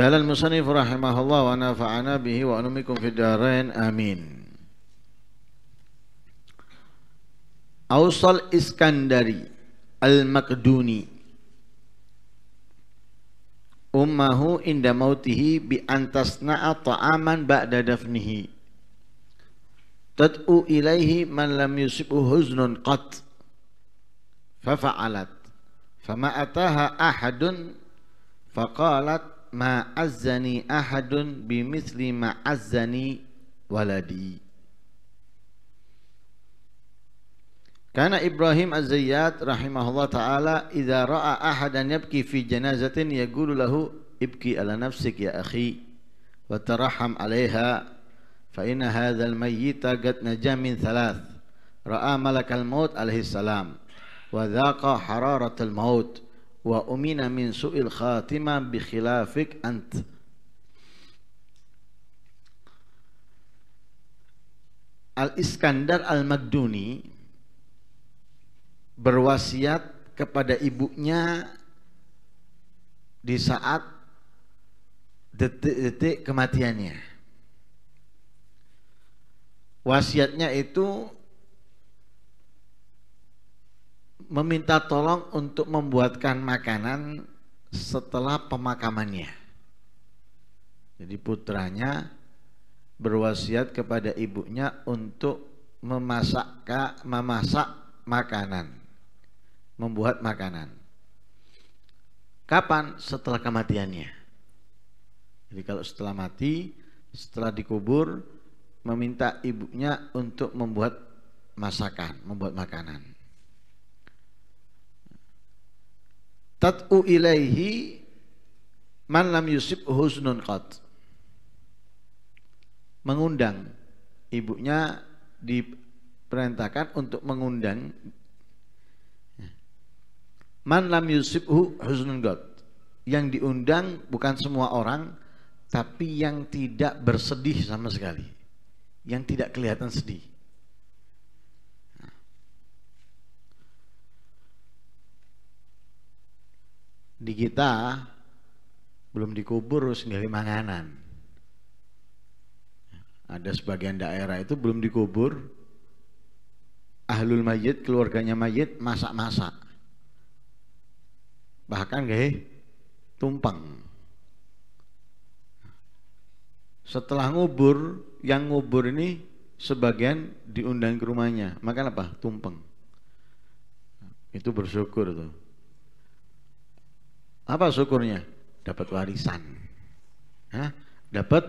قال المصنف رحمه الله ونفعنا به وعلمكم في الدارين آمين Ausal Iskandari Al-Makduni Ummahu inda mautihi bi antasna'a ta'aman ba'da dafnihi Tad'u ilaihi man lam yusibu huznun qat Fafa'alat Fama ataha ahadun Faqalat ما عزني أحد بمثل ما عزني ولدي كان إبراهيم الزيات رحمه الله تعالى إذا رأى أحدا يبكي في جنازة يقول له ابكي على نفسك يا أخي وترحم عليها فإن هذا الميت قد نجا من ثلاث رأى ملك الموت عليه السلام وذاق حرارة الموت wa umina min su'il khatima bi khilafik ant Al Iskandar Al Magduni berwasiat kepada ibunya di saat detik-detik kematiannya. Wasiatnya itu meminta tolong untuk membuatkan makanan setelah pemakamannya. Jadi putranya berwasiat kepada ibunya untuk memasak memasak makanan, membuat makanan. Kapan? Setelah kematiannya. Jadi kalau setelah mati, setelah dikubur, meminta ibunya untuk membuat masakan, membuat makanan. Tat'u ilaihi man lam yusib husnun qat. Mengundang ibunya diperintahkan untuk mengundang man lam husnun qat. Yang diundang bukan semua orang tapi yang tidak bersedih sama sekali. Yang tidak kelihatan sedih. di kita belum dikubur sendiri manganan. Ada sebagian daerah itu belum dikubur, ahlul mayit, keluarganya mayit masak-masak. Bahkan gak tumpeng. Setelah ngubur, yang ngubur ini sebagian diundang ke rumahnya. Makan apa? Tumpeng. Itu bersyukur tuh apa syukurnya? Dapat warisan. Hah? Dapat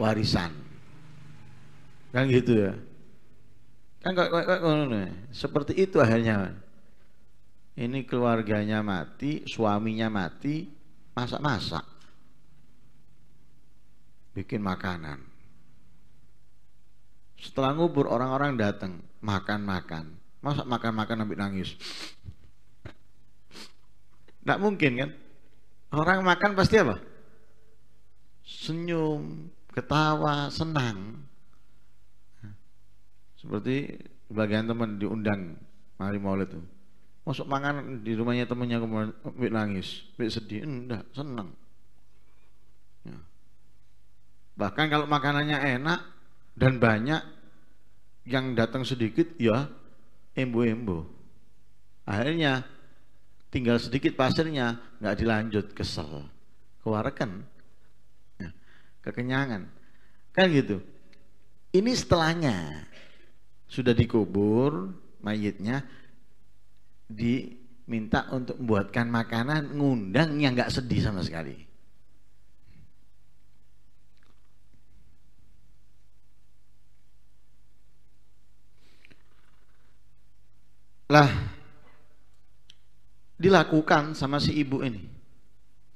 warisan. Kan gitu ya. Kan kok ya? seperti itu akhirnya. Ini keluarganya mati, suaminya mati, masak-masak. Bikin makanan. Setelah ngubur orang-orang datang, makan-makan. masak makan-makan sampai nangis? Nggak mungkin kan? Orang makan pasti apa? Senyum, ketawa, senang. Seperti bagian teman diundang Mari maulid itu. Masuk makan di rumahnya temannya kemarin, nangis, sedih, enggak, senang. Ya. Bahkan kalau makanannya enak dan banyak yang datang sedikit ya embo-embo. Akhirnya tinggal sedikit pasirnya nggak dilanjut kesel keluarkan ya, kekenyangan kan gitu ini setelahnya sudah dikubur mayitnya diminta untuk membuatkan makanan ngundang yang nggak sedih sama sekali lah dilakukan sama si ibu ini.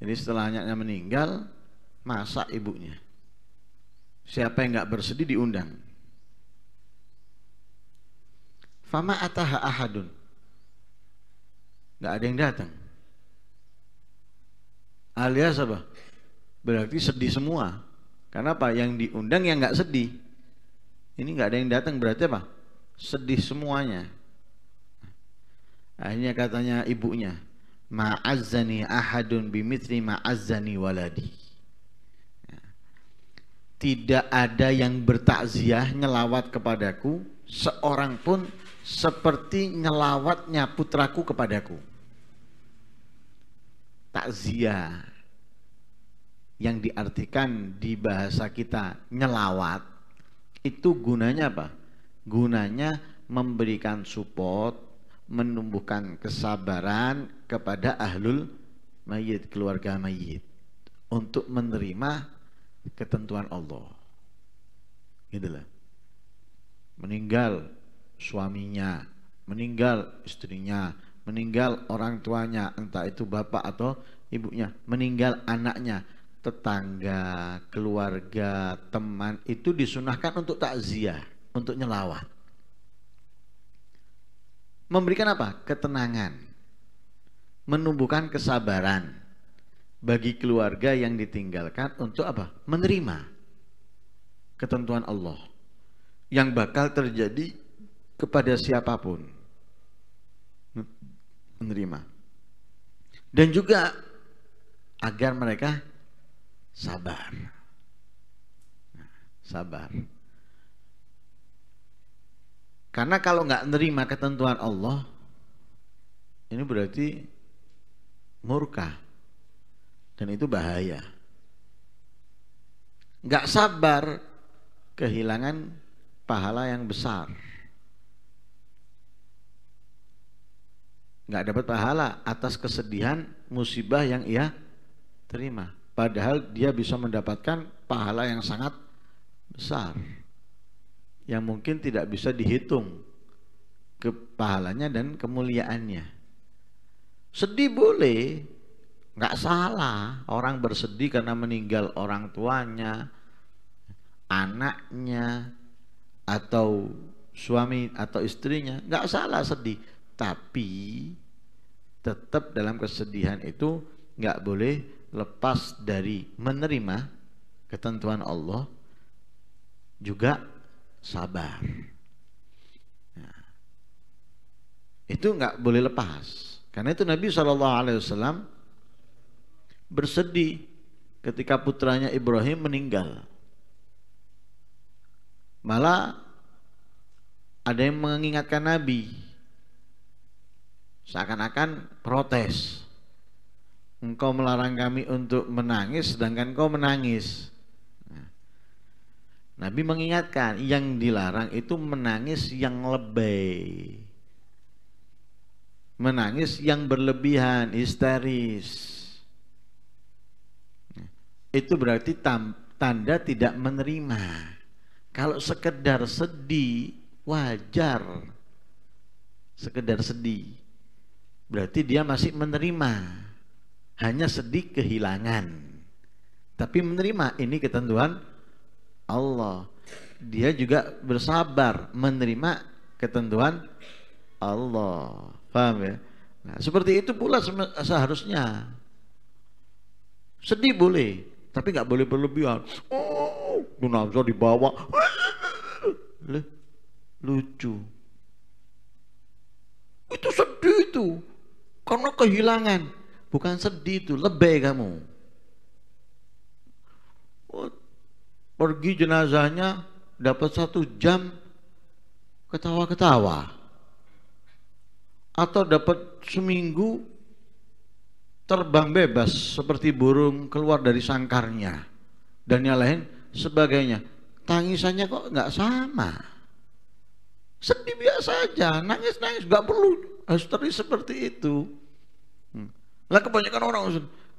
Jadi setelah anaknya meninggal, masak ibunya. Siapa yang nggak bersedih diundang. Fama ataha ahadun. Nggak ada yang datang. Alias apa? Berarti sedih semua. Karena apa? Yang diundang yang nggak sedih. Ini nggak ada yang datang berarti apa? Sedih semuanya. Akhirnya katanya ibunya, ma'azzani ahadun bimitri ma'azzani waladi. Ya. Tidak ada yang bertakziah nyelawat kepadaku seorang pun seperti nyelawatnya putraku kepadaku. Takziah yang diartikan di bahasa kita ngelawat itu gunanya apa? Gunanya memberikan support, menumbuhkan kesabaran kepada ahlul mayit keluarga mayit untuk menerima ketentuan Allah gitu meninggal suaminya meninggal istrinya meninggal orang tuanya entah itu bapak atau ibunya meninggal anaknya tetangga keluarga teman itu disunahkan untuk takziah untuk nyelawat memberikan apa? Ketenangan, menumbuhkan kesabaran bagi keluarga yang ditinggalkan untuk apa? Menerima ketentuan Allah yang bakal terjadi kepada siapapun. Menerima. Dan juga agar mereka sabar. Nah, sabar. Karena kalau nggak nerima ketentuan Allah, ini berarti murka dan itu bahaya. Nggak sabar kehilangan pahala yang besar. Nggak dapat pahala atas kesedihan musibah yang ia terima. Padahal dia bisa mendapatkan pahala yang sangat besar yang mungkin tidak bisa dihitung kepahalanya dan kemuliaannya. Sedih boleh, nggak salah orang bersedih karena meninggal orang tuanya, anaknya, atau suami atau istrinya, nggak salah sedih. Tapi tetap dalam kesedihan itu nggak boleh lepas dari menerima ketentuan Allah juga sabar. Nah, itu nggak boleh lepas. Karena itu Nabi Shallallahu Alaihi Wasallam bersedih ketika putranya Ibrahim meninggal. Malah ada yang mengingatkan Nabi seakan-akan protes. Engkau melarang kami untuk menangis sedangkan kau menangis. Nabi mengingatkan yang dilarang itu menangis yang lebay. Menangis yang berlebihan, histeris. Itu berarti tanda tidak menerima. Kalau sekedar sedih wajar. Sekedar sedih. Berarti dia masih menerima. Hanya sedih kehilangan. Tapi menerima ini ketentuan Allah. Dia juga bersabar menerima ketentuan Allah. Paham ya? Nah, seperti itu pula seharusnya. Sedih boleh, tapi nggak boleh berlebihan. Oh, nafsu dibawa. Lucu. Itu sedih itu. Karena kehilangan. Bukan sedih itu, lebay kamu. pergi jenazahnya dapat satu jam ketawa-ketawa atau dapat seminggu terbang bebas seperti burung keluar dari sangkarnya dan yang lain sebagainya tangisannya kok nggak sama sedih biasa aja nangis nangis nggak perlu histeris seperti itu hmm. lah kebanyakan orang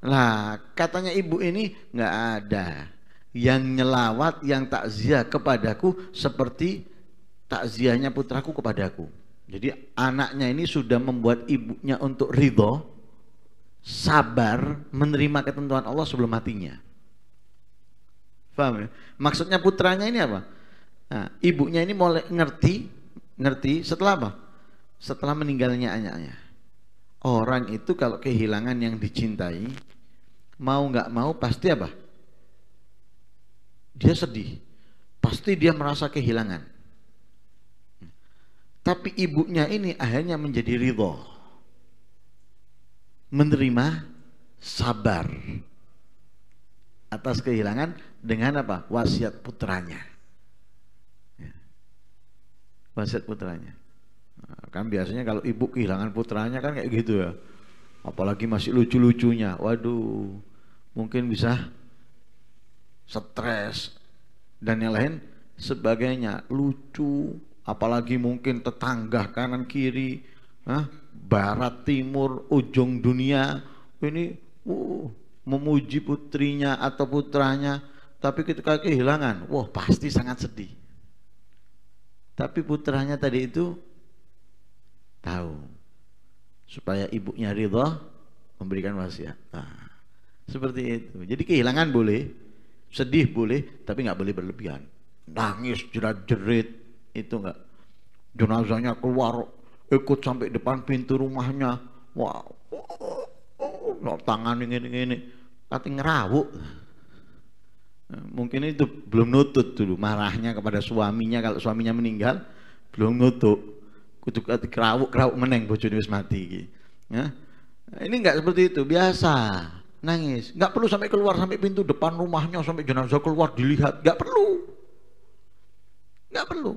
lah katanya ibu ini nggak ada yang nyelawat, yang takziah kepadaku seperti takziahnya putraku kepadaku. Jadi anaknya ini sudah membuat ibunya untuk ridho, sabar menerima ketentuan Allah sebelum matinya. Paham ya? Maksudnya putranya ini apa? Nah, ibunya ini mulai ngerti, ngerti setelah apa? Setelah meninggalnya anaknya. Orang itu kalau kehilangan yang dicintai, mau nggak mau pasti apa? Dia sedih. Pasti dia merasa kehilangan. Tapi ibunya ini akhirnya menjadi ridho. Menerima sabar atas kehilangan dengan apa? Wasiat putranya. Ya. Wasiat putranya. Nah, kan biasanya kalau ibu kehilangan putranya kan kayak gitu ya. Apalagi masih lucu-lucunya. Waduh, mungkin bisa stres dan yang lain sebagainya lucu apalagi mungkin tetangga kanan kiri nah, barat timur ujung dunia ini uh, memuji putrinya atau putranya tapi ketika kehilangan wah pasti sangat sedih tapi putranya tadi itu tahu supaya ibunya ridho memberikan wasiat nah, seperti itu jadi kehilangan boleh Sedih boleh, tapi nggak boleh berlebihan. Nangis, jerat-jerit, itu nggak. Jenazahnya keluar, ikut sampai depan pintu rumahnya. Wah, wow. oh, tangan ini-ini, tapi ngerawuk. Mungkin itu belum nutut dulu marahnya kepada suaminya kalau suaminya meninggal belum nutup. Kudu kerawuk kerawuk meneng bocor mati Ya. Ini nggak seperti itu, biasa nangis. Nggak perlu sampai keluar sampai pintu depan rumahnya sampai jenazah keluar dilihat. Nggak perlu. Nggak perlu.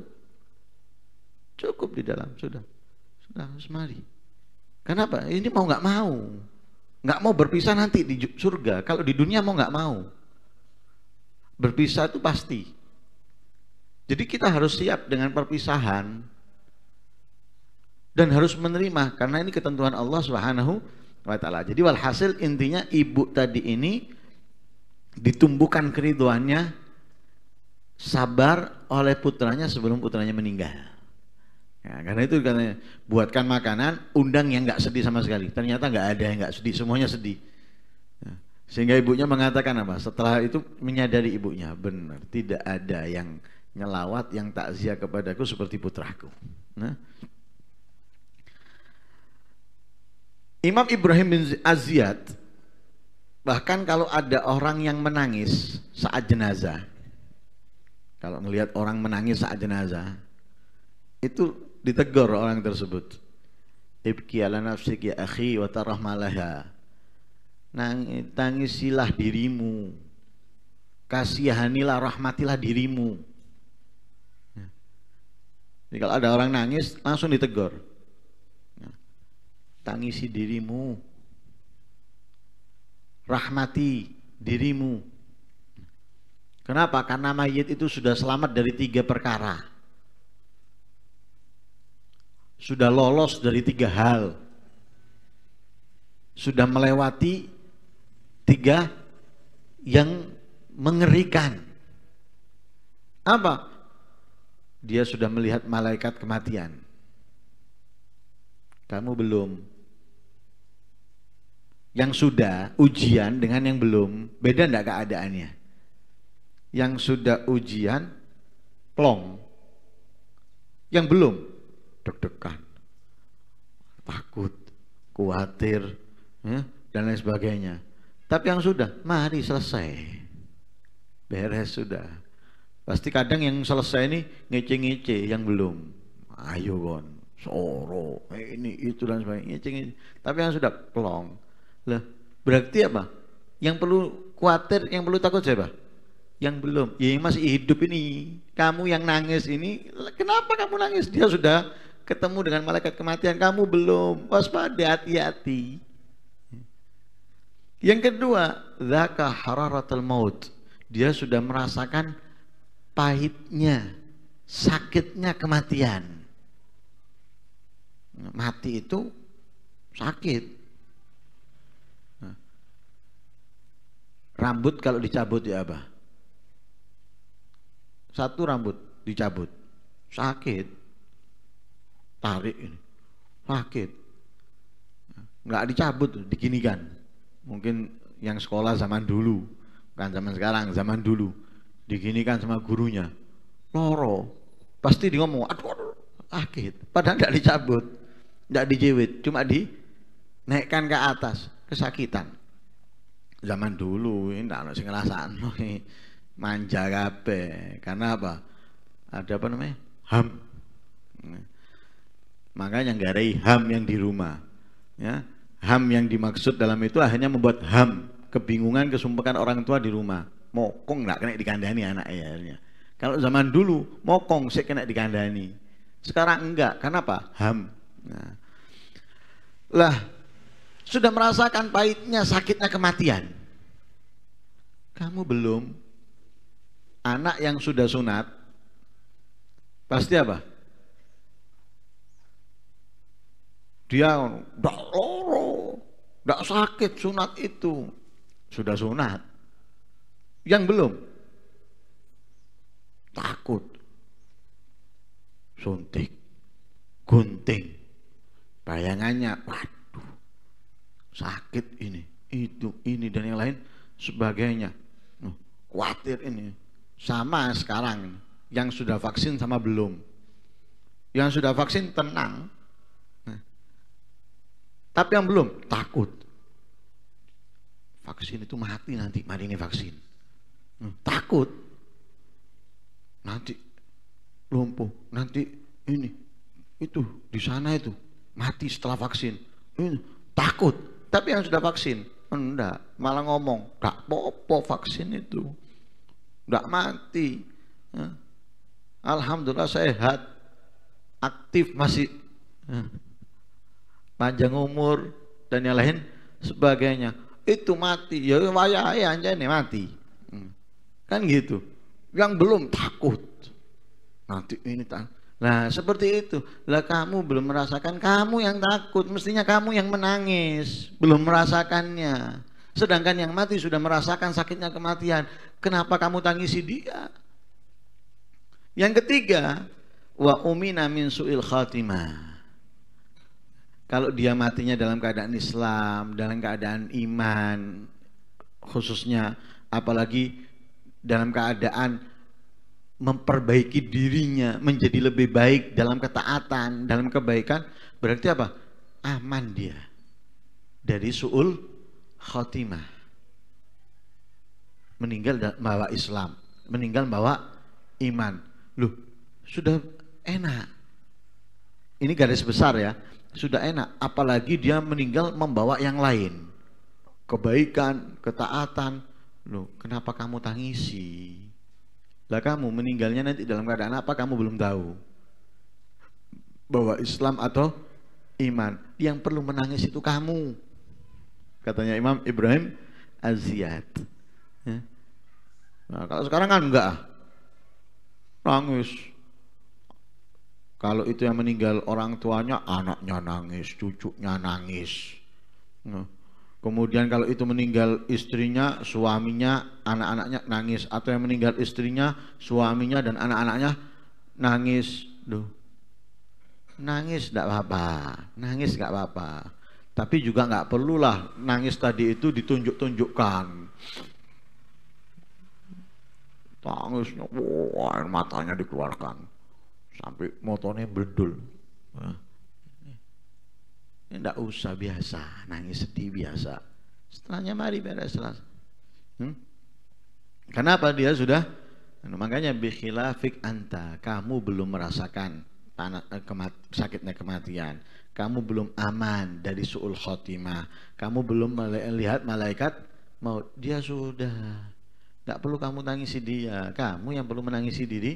Cukup di dalam sudah. Sudah harus mari. Kenapa? Ini mau nggak mau. Nggak mau berpisah nanti di surga. Kalau di dunia mau nggak mau. Berpisah itu pasti. Jadi kita harus siap dengan perpisahan dan harus menerima karena ini ketentuan Allah Subhanahu wa taala. Jadi walhasil intinya ibu tadi ini ditumbuhkan keriduannya sabar oleh putranya sebelum putranya meninggal. Ya, karena itu katanya buatkan makanan, undang yang nggak sedih sama sekali. Ternyata nggak ada yang nggak sedih, semuanya sedih. Ya, sehingga ibunya mengatakan apa? Setelah itu menyadari ibunya, benar tidak ada yang nyelawat, yang takziah kepadaku seperti putraku. Nah, Imam Ibrahim bin Aziyad bahkan kalau ada orang yang menangis saat jenazah kalau melihat orang menangis saat jenazah itu ditegur orang tersebut ibki ala nafsik ya akhi wa tarahmalaha Nang, tangisilah dirimu kasihanilah rahmatilah dirimu ya. jadi kalau ada orang nangis langsung ditegur tangisi dirimu rahmati dirimu kenapa karena mayit itu sudah selamat dari tiga perkara sudah lolos dari tiga hal sudah melewati tiga yang mengerikan apa dia sudah melihat malaikat kematian kamu belum yang sudah ujian dengan yang belum beda enggak keadaannya yang sudah ujian plong yang belum deg-degan takut khawatir eh, dan lain sebagainya tapi yang sudah mari selesai beres sudah pasti kadang yang selesai ini ngece-ngece yang belum ayo kon soro eh, ini itu dan sebagainya ngece -ngece. tapi yang sudah plong lah, berarti apa? Yang perlu khawatir, yang perlu takut siapa? Yang belum, ya yang masih hidup ini. Kamu yang nangis ini, kenapa kamu nangis? Dia sudah ketemu dengan malaikat kematian, kamu belum. Waspada, hati-hati. Yang kedua, zaka hararatul maut. Dia sudah merasakan pahitnya, sakitnya kematian. Mati itu sakit. Rambut kalau dicabut ya apa? Satu rambut dicabut. Sakit. Tarik ini. Sakit. Nggak dicabut, diginikan. Mungkin yang sekolah zaman dulu. Bukan zaman sekarang, zaman dulu. Diginikan sama gurunya. Loro. Pasti di ngomong, aduh, aduh, sakit. Padahal nggak dicabut. Nggak dijewit. Cuma di naikkan ke atas. Kesakitan zaman dulu ini tidak ada sing ngrasakno manja kape Karena apa? Ada apa namanya? Ham. Makanya nggarai ham yang di rumah. Ya. Ham yang dimaksud dalam itu akhirnya membuat ham, kebingungan, kesumpekan orang tua di rumah. Mokong nggak kena dikandani anak ayahnya Kalau zaman dulu mokong sih kena dikandani. Sekarang enggak. Kenapa? Ham. Nah. Lah sudah merasakan pahitnya, sakitnya kematian. Kamu belum. Anak yang sudah sunat, pasti apa? Dia tidak loro, tidak sakit sunat itu. Sudah sunat. Yang belum, takut. Suntik, gunting. Bayangannya, waduh sakit ini, itu, ini dan yang lain sebagainya. Nuh, khawatir ini. Sama sekarang yang sudah vaksin sama belum. Yang sudah vaksin tenang. Nah, tapi yang belum takut. Vaksin itu mati nanti, mari ini vaksin. takut. Nanti lumpuh, nanti ini itu di sana itu mati setelah vaksin. Ini takut tapi yang sudah vaksin, enggak. Malah ngomong, gak popo vaksin itu. Gak mati. Ya. Alhamdulillah sehat. Aktif masih. Ya. Panjang umur dan yang lain sebagainya. Itu mati. Ya aja ya, ini mati. Hmm. Kan gitu. Yang belum takut. Nanti ini tak. Nah, seperti itu. Lah kamu belum merasakan, kamu yang takut, mestinya kamu yang menangis, belum merasakannya. Sedangkan yang mati sudah merasakan sakitnya kematian. Kenapa kamu tangisi dia? Yang ketiga, wa umina min su'il khatimah. Kalau dia matinya dalam keadaan Islam, dalam keadaan iman, khususnya apalagi dalam keadaan memperbaiki dirinya menjadi lebih baik dalam ketaatan, dalam kebaikan, berarti apa? Aman dia dari suul khotimah. Meninggal bawa Islam, meninggal bawa iman. Loh, sudah enak. Ini garis besar ya. Sudah enak, apalagi dia meninggal membawa yang lain. Kebaikan, ketaatan. Loh, kenapa kamu tangisi? Lah kamu meninggalnya nanti dalam keadaan apa kamu belum tahu. Bahwa Islam atau iman. Yang perlu menangis itu kamu. Katanya Imam Ibrahim Aziat. Ya. Nah, kalau sekarang kan enggak. Nangis. Kalau itu yang meninggal orang tuanya, anaknya nangis, cucunya nangis. Nah. Kemudian kalau itu meninggal istrinya, suaminya, anak-anaknya nangis atau yang meninggal istrinya, suaminya dan anak-anaknya nangis. Duh, Nangis enggak apa-apa. Nangis enggak apa-apa. Tapi juga enggak perlulah nangis tadi itu ditunjuk-tunjukkan. Tangisnya, wah, matanya dikeluarkan sampai motornya berdul. Nah tidak usah biasa, nangis sedih biasa. Setelahnya mari beres lah. Hmm? Kenapa dia sudah? Anu, makanya bikhilafik anta, kamu belum merasakan panas, eh, kemat, sakitnya kematian. Kamu belum aman dari su'ul khotimah. Kamu belum melihat malaikat mau Dia sudah. Tidak perlu kamu tangisi dia. Kamu yang perlu menangisi diri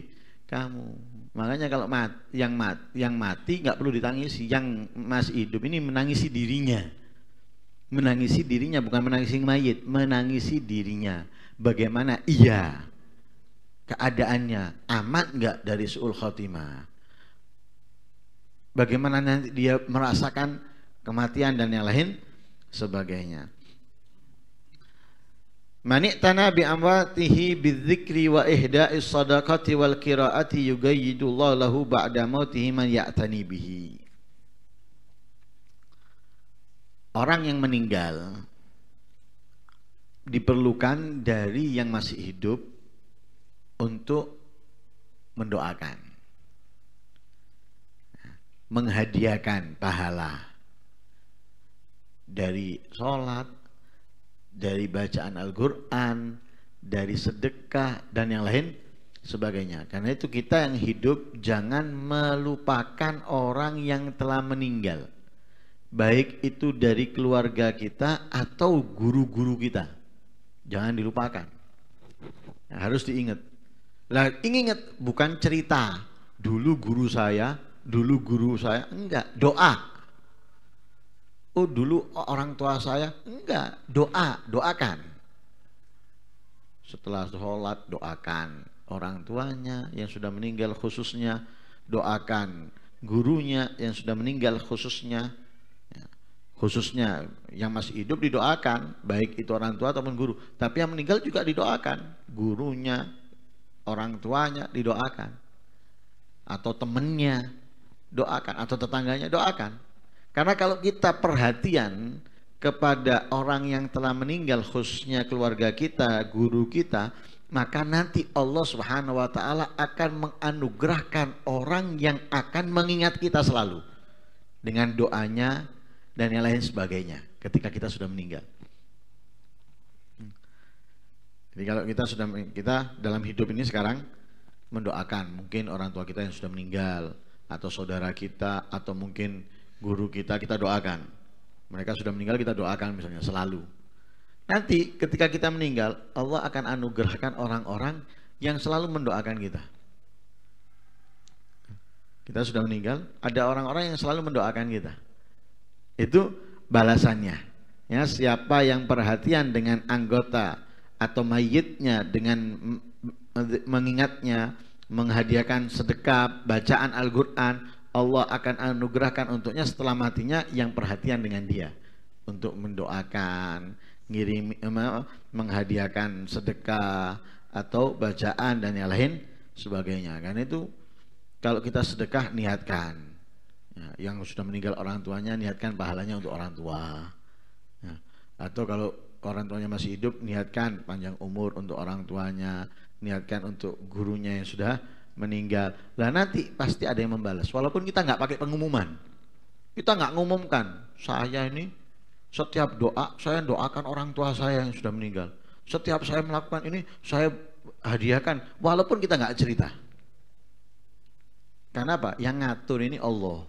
kamu. Makanya kalau mat, yang mat, yang mati nggak perlu ditangisi, yang masih hidup ini menangisi dirinya. Menangisi dirinya bukan menangisi mayit, menangisi dirinya. Bagaimana iya keadaannya amat nggak dari suul khotimah? Bagaimana nanti dia merasakan kematian dan yang lain sebagainya. Manik tana bi amwatihi bidzikri wa ihda'is sadaqati wal qiraati yugayyidullahu lahu ba'da mautihi man ya'tani bihi. Orang yang meninggal diperlukan dari yang masih hidup untuk mendoakan. Menghadiahkan pahala dari sholat, dari bacaan Al-Quran, dari sedekah, dan yang lain sebagainya. Karena itu kita yang hidup jangan melupakan orang yang telah meninggal. Baik itu dari keluarga kita atau guru-guru kita. Jangan dilupakan. harus diingat. Lah, ingat bukan cerita. Dulu guru saya, dulu guru saya. Enggak, doa oh dulu orang tua saya enggak doa doakan setelah sholat doakan orang tuanya yang sudah meninggal khususnya doakan gurunya yang sudah meninggal khususnya ya, khususnya yang masih hidup didoakan baik itu orang tua ataupun guru tapi yang meninggal juga didoakan gurunya orang tuanya didoakan atau temennya doakan atau tetangganya doakan karena kalau kita perhatian kepada orang yang telah meninggal khususnya keluarga kita, guru kita, maka nanti Allah Subhanahu wa taala akan menganugerahkan orang yang akan mengingat kita selalu dengan doanya dan yang lain sebagainya ketika kita sudah meninggal. Hmm. Jadi kalau kita sudah kita dalam hidup ini sekarang mendoakan mungkin orang tua kita yang sudah meninggal atau saudara kita atau mungkin guru kita kita doakan. Mereka sudah meninggal kita doakan misalnya selalu. Nanti ketika kita meninggal, Allah akan anugerahkan orang-orang yang selalu mendoakan kita. Kita sudah meninggal, ada orang-orang yang selalu mendoakan kita. Itu balasannya. Ya, siapa yang perhatian dengan anggota atau mayitnya dengan mengingatnya, menghadiahkan sedekah, bacaan Al-Qur'an, Allah akan anugerahkan untuknya setelah matinya yang perhatian dengan dia untuk mendoakan, ngirim menghadiahkan sedekah atau bacaan dan yang lain sebagainya. Karena itu kalau kita sedekah niatkan ya, yang sudah meninggal orang tuanya niatkan pahalanya untuk orang tua ya, atau kalau orang tuanya masih hidup niatkan panjang umur untuk orang tuanya niatkan untuk gurunya yang sudah meninggal. Lah nanti pasti ada yang membalas. Walaupun kita nggak pakai pengumuman, kita nggak ngumumkan. Saya ini setiap doa saya doakan orang tua saya yang sudah meninggal. Setiap saya melakukan ini saya hadiahkan. Walaupun kita nggak cerita. Karena apa? Yang ngatur ini Allah.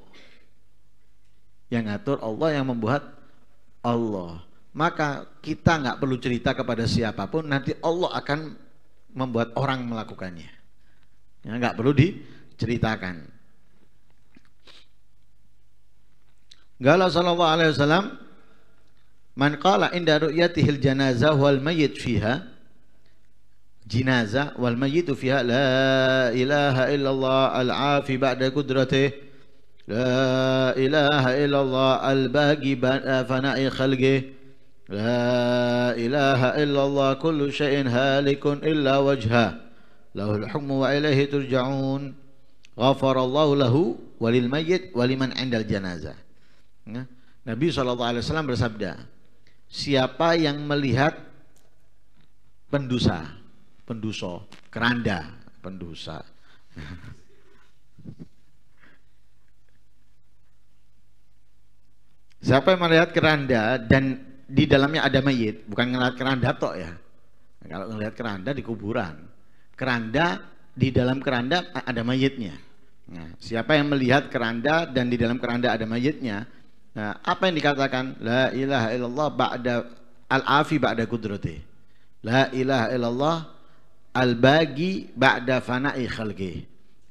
Yang ngatur Allah yang membuat Allah. Maka kita nggak perlu cerita kepada siapapun. Nanti Allah akan membuat orang melakukannya. ya nggak perlu diceritakan Gala sallallahu alaihi wasallam man qala inda ru'yatihil janazah wal mayyit fiha jinazah wal mayyit fiha la ilaha illallah al afi ba'da qudratih la ilaha illallah al baqi فناء خلقه لا إله إلا الله كل شيء هالك إلا وجهه lahul hukmu wa ilaihi turja'un ghafarallahu lahu walil mayyit waliman indal janazah ya. Nabi SAW bersabda siapa yang melihat pendusa penduso keranda pendusa Siapa yang melihat keranda dan di dalamnya ada mayit, bukan ngelihat keranda tok ya. Kalau ngelihat keranda di kuburan keranda di dalam keranda ada mayitnya. Nah, siapa yang melihat keranda dan di dalam keranda ada mayitnya, nah, apa yang dikatakan la ilaha illallah ba'da al-afi ba'da kudrati. La ilaha illallah al-bagi ba'da fana'i khalqi.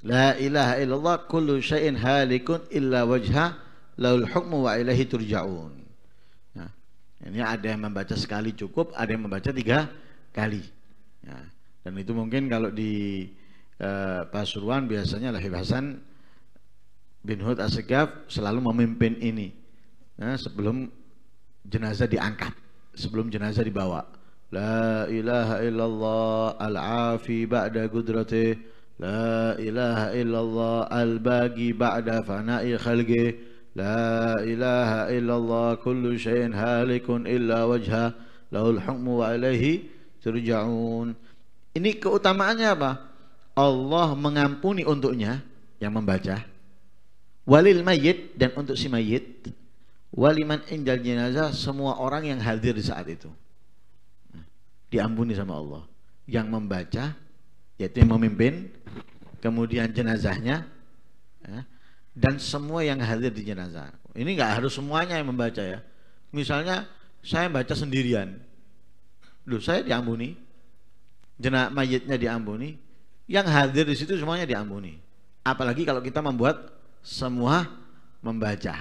La ilaha illallah kullu syai'in halikun illa wajha laul hukmu wa ilahi turja'un. Nah, ini ada yang membaca sekali cukup, ada yang membaca tiga kali. Nah, dan itu mungkin kalau di uh, Pasuruan biasanya Lahib Hasan bin Hud Asegaf selalu memimpin ini. Nah, sebelum jenazah diangkat, sebelum jenazah dibawa. La ilaha illallah al-afi ba'da gudratih La ilaha illallah al-bagi ba'da fana'i khalqih لا إله إلا الله كل شيء هالك إلا وجهه له الحكم وإليه ترجعون ini keutamaannya apa? Allah mengampuni untuknya yang membaca. Walil mayit dan untuk si mayit. Waliman injal jenazah semua orang yang hadir di saat itu. Diampuni sama Allah. Yang membaca yaitu yang memimpin. Kemudian jenazahnya. Ya, dan semua yang hadir di jenazah. Ini nggak harus semuanya yang membaca ya. Misalnya saya baca sendirian. Loh saya diampuni jenak mayitnya diampuni, yang hadir di situ semuanya diampuni. Apalagi kalau kita membuat semua membaca.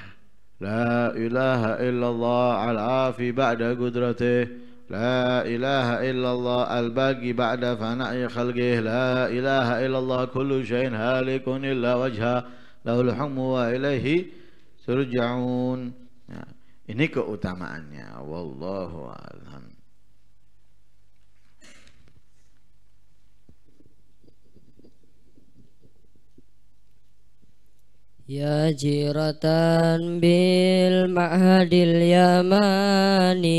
La ilaha illallah al-afi ba'da gudrati La ilaha illallah الله الباقي بعد فناء خلقه لا إله إلا الله كل شيء هالك إلا وجهه له الحكم وإليه ترجعون ini keutamaannya wallahu a'lam Ya jiratan bil mahadil yamani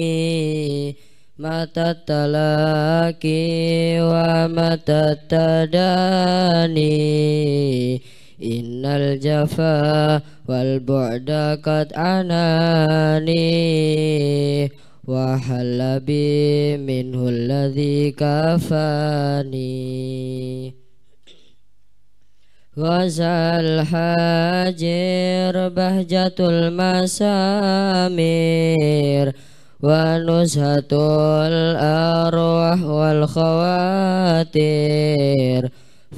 Mata talaki wa mata tadani Inal jafa wal bu'da kat anani wahalabi minhul ladhi kafani غزا الحاجر بهجة المسامير ونزهة الأرواح والخواتير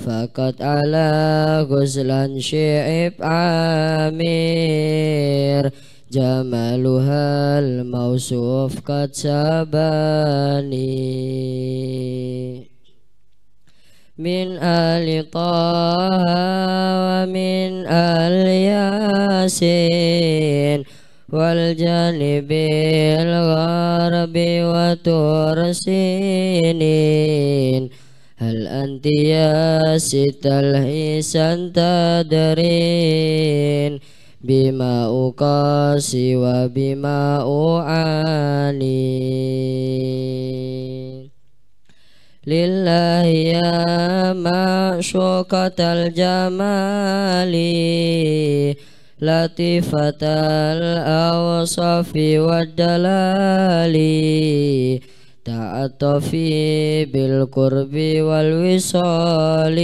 فقد على غزلا شعب عامير جمالها الموصوف قد سباني من آل طه ومن آل ياسين والجانب الغرب وتور سينين هل أنت يا ست الحسن تدرين بما أقاسي وبما أعاني لله يا معشوقة الجمال لطيفة الأوصاف والدلال تعطفي بالقرب والوصال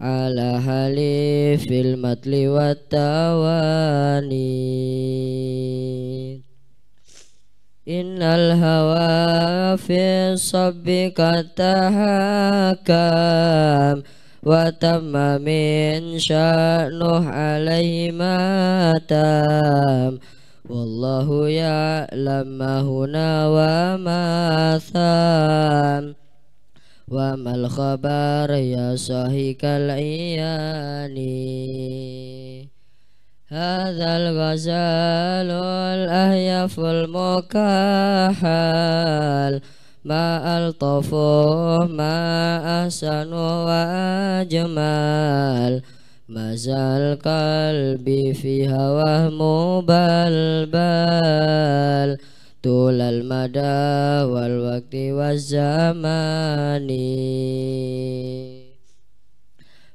على هلي في المتل والتواني إن الهوى في الصب قد تهاكم وتم من شأنه عليه ما تام والله يعلم ما هنا وما ثام وما الخبر يا صاحي كالعياني هذا الغزال الأهيف المكحل ما ألطفه ما أحسن وأجمل زال قلبي في هواه مبلبل طول المدى والوقت والزمان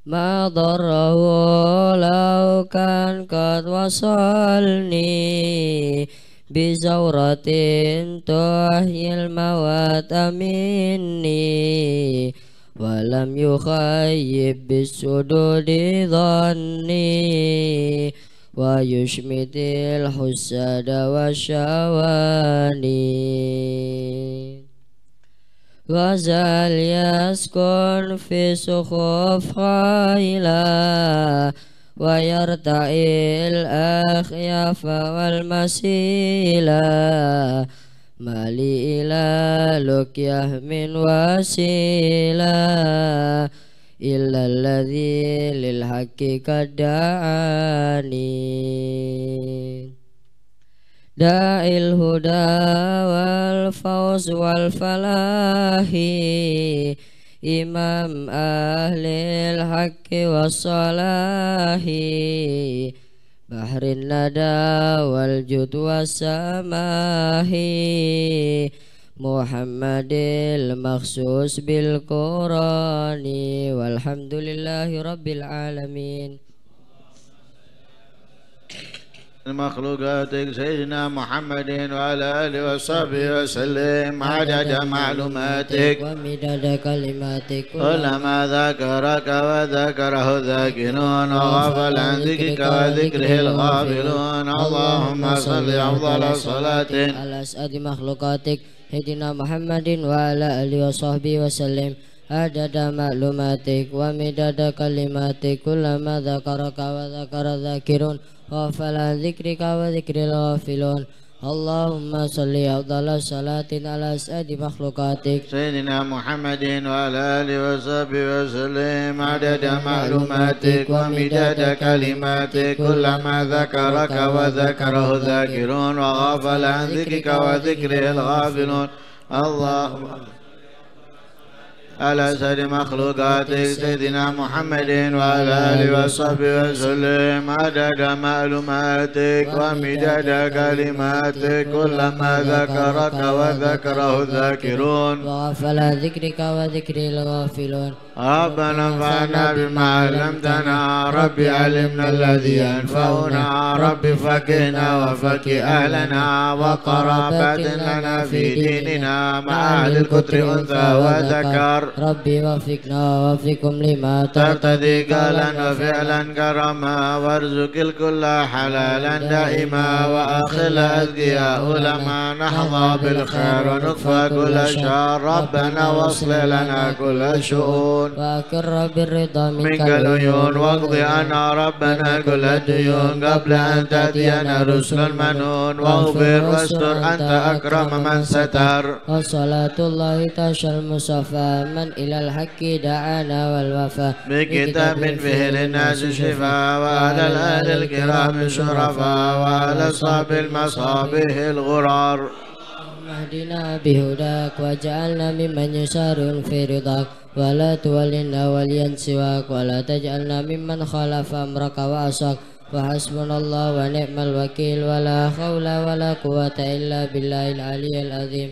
ma darrahu law kan kad wasalni bi zauratin mawat aminni walam yukhayib bisududi dhanni wa yushmitil husada wa syawani Wazalias kon fisukhof khaila Wa yarta'il akhyafa wal masila Mali ila min wasila Illa alladhi lil haqqi da'il huda wal fawz wal falahi imam ahlil haqqi wassalahi bahrin nada wal jud wassamahi Muhammadil maksus bil Qurani walhamdulillahi rabbil alamin مخلوقاتك سيدنا محمد وعلى آله وصحبه وسلم عدد معلوماتك ومداد كلماتك كلما ذكرك وذكره الذاكرون وغفل عن ذكرك وذكره الغافلون اللهم صل أفضل صلاة على أسعد مخلوقاتك سيدنا محمد وعلى آله وصحبه وسلم عدد معلوماتك ومداد كلماتك كلما ذكرك وذكر ذاكرون غفل عن ذكرك وذكر الغافلون اللهم صل أفضل الصلاة على أسعد مخلوقاتك سيدنا محمد وعلى آله وصحبه وسلم عدد معلوماتك ومداد كلماتك كلما ذكرك وذكره ذاكرون وغفل عن ذكرك وذكره الغافلون اللهم على سر مخلوقاتك سيدنا محمد وعلى آله وصحبه وسلم عدد معلوماتك ومداد كلماتك كلما ذكرك وذكره الذاكرون وغفل ذكرك وذكر الغافلون ربنا انفعنا بما علمتنا ربي علمنا الذي ينفعنا ربي فكنا وفك أهلنا وقرابات لنا في ديننا مع أهل الكتر أنثى وذكر ربي وفقنا ووفقكم لما ترتضي قالا وفعلا كرما وارزق الكل حلالا دائما واخل اذكياء لما نحظى بالخير ونكفى كل شر ربنا واصل لنا كل الشؤون واكر بالرضا منك العيون واقض عنا ربنا كل الديون قبل ان تاتينا رسل المنون واغفر واستر انت اكرم من ستر وصلاه الله تشا المصفى من إلى الحق دعانا والوفا بكتاب فيه للناس شفاء وعلى الأهل الكرام شرفاء وعلى أصحاب المصابيح الغرار اهدنا بهداك واجعلنا ممن يسار في رضاك ولا تولنا وليا سواك ولا تجعلنا ممن خالف أمرك وعصاك وحسبنا الله ونعم الوكيل ولا حول ولا قوة إلا بالله العلي العظيم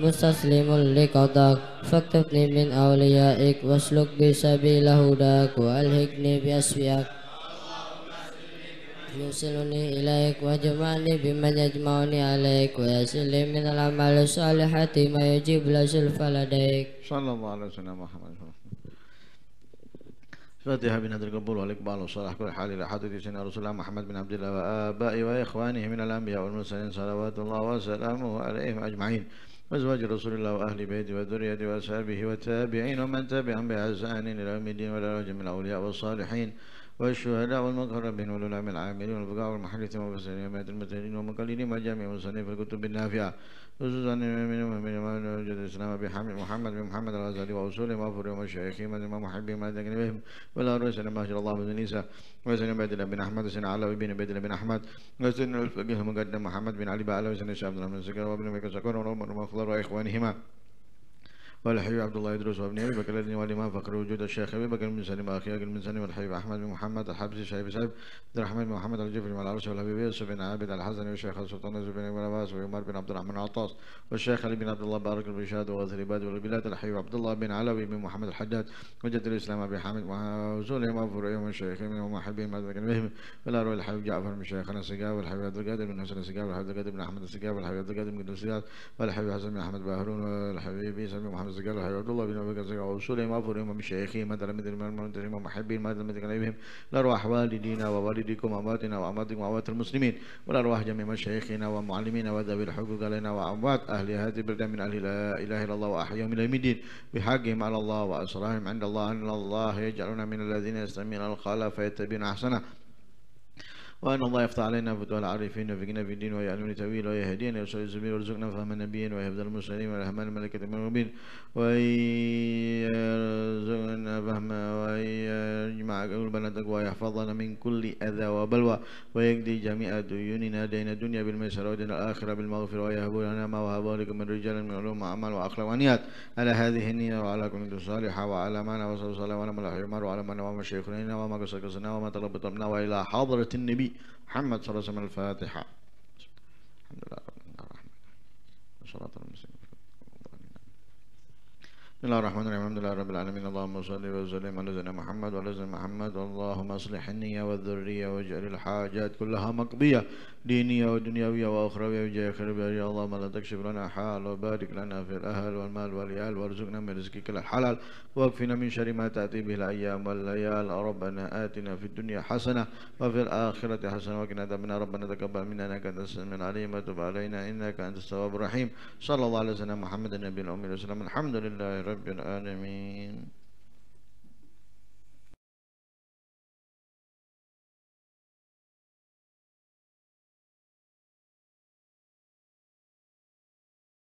مستسلم لقضاك فاكتبني من أوليائك واسلك بسبيل هداك وألهكني بأسفياك يوصلني إليك وجمعني بمن يجمعني عليك ويسر لي من الأعمال الصالحة ما يجيب لا لديك صلى الله عليه وسلم محمد فاتحة بن بنهد القبول والإقبال والصلاح كل حال إلى حضرة سيدنا رسول الله محمد بن عبد الله وآبائه وإخوانه من الأنبياء والمرسلين صلوات الله وسلامه عليهم أجمعين وأزواج رسول الله وأهل بيته وذريته وأصحابه والتابعين ومن تبعهم بإحسان إلى يوم الدين ولا من الأولياء والصالحين والشهداء والمقربين والعلماء العاملين والفقهاء والمحدثين والمفسرين والمئات المتهدين والمقلدين وجميع في الكتب النافعة خصوصا من من من وجد الإسلام بحمد محمد بن محمد الغزالي وأصوله وأفره ومشايخهم ومحبهم وأتقنهم والأرواح ما شاء الله بن نيسى وسن عبيد الله بن أحمد وسن علوي بن عبيد الله بن أحمد وسن الفقيه المقدم محمد بن علي بن علوي وسن الله بن سكر وابن مكة سكر وعمر مخضر وإخوانهما قال الحبيب عبد الله يدرس وابن ابي بكر الذي والامام فقر وجود الشيخ ابي بكر من سلم اخي اكل من سلم الحبيب احمد بن محمد الحبسي شايب سعيد عبد الرحمن بن محمد الجفري مع العرس والحبيب يوسف بن عابد الحسني والشيخ السلطان يوسف بن عباس وعمر بن عبد الرحمن العطاس والشيخ علي بن عبد الله بارك البشاد وغزرباد والبلاد الحبيب عبد الله بن علوي بن محمد الحداد وجد الاسلام ابي حامد وزولهم وفرعهم الشيخين وهم حبيب ما ذكر بهم والاروي الحبيب جعفر بن شيخنا السقاوي والحبيب عبد القادر بن حسن السقاوي والحبيب عبد القادر بن احمد السقاوي والحبيب عبد القادر بن قدوسيات والحبيب حسن بن احمد باهرون والحبيب عيسى بن محمد رزقك حي عبد الله بن ابي رزقك ورسولهم وافرهم ومشايخهم مدى لمد المنتجين ومحبين مدى لمد قلبهم لارواح والدينا ووالديكم وامواتنا وامواتكم واموات المسلمين والارواح جميع مشايخنا ومعلمينا وذوي الحقوق علينا واموات اهل هذه البلدان من اهل لا اله الا الله واحياهم الى يوم الدين بحقهم على الله واسرارهم عند الله ان الله يجعلنا من الذين يستمعون القول فيتبعون احسنه وأن الله يفتح علينا فتوح العارفين وفقنا في الدين ويعلمنا تأويل ويهدينا يرسل الزبير ويرزقنا فهم النبيين ويهدى المرسلين ويرحمنا الملكة المرغوبين ويرزقنا فهم ويجمع قلوبنا تقوى ويحفظنا من كل أذى وبلوى ويقضي جميع ديوننا دين الدنيا بالميسر ودين الآخرة بالمغفرة ويهب لنا ما وهبه لكم من رجال من علوم وأعمال وأخلاق ونيات على هذه النية وعلى كل صالحة وعلى ما نوصل صلى الله عليه وسلم وعلى ما نوصل شيخنا وما قصقصنا وما طلب طلبنا وإلى حضرة النبي النبي محمد صلى الله عليه وسلم الفاتحة الحمد لله رب العالمين بسم الله الرحمن الرحيم الحمد لله رب العالمين اللهم صل وسلم على سيدنا محمد وعلى سيدنا محمد اللهم اصلح النية والذرية واجعل الحاجات كلها مقضية دينية ودنيوية وأخروية وجاه خير يا ما لا تكشف لنا حال وبارك لنا في الأهل والمال والعيال وارزقنا من رزقك الحلال واكفنا من شر ما تأتي به الأيام والليال ربنا آتنا في الدنيا حسنة وفي الآخرة حسنة وكنا عذاب ربنا تقبل منا إنك أنت السميع العليم وتب علينا إنك أنت التواب الرحيم صلى الله على سيدنا محمد النبي الأمي وسلم الحمد لله رب العالمين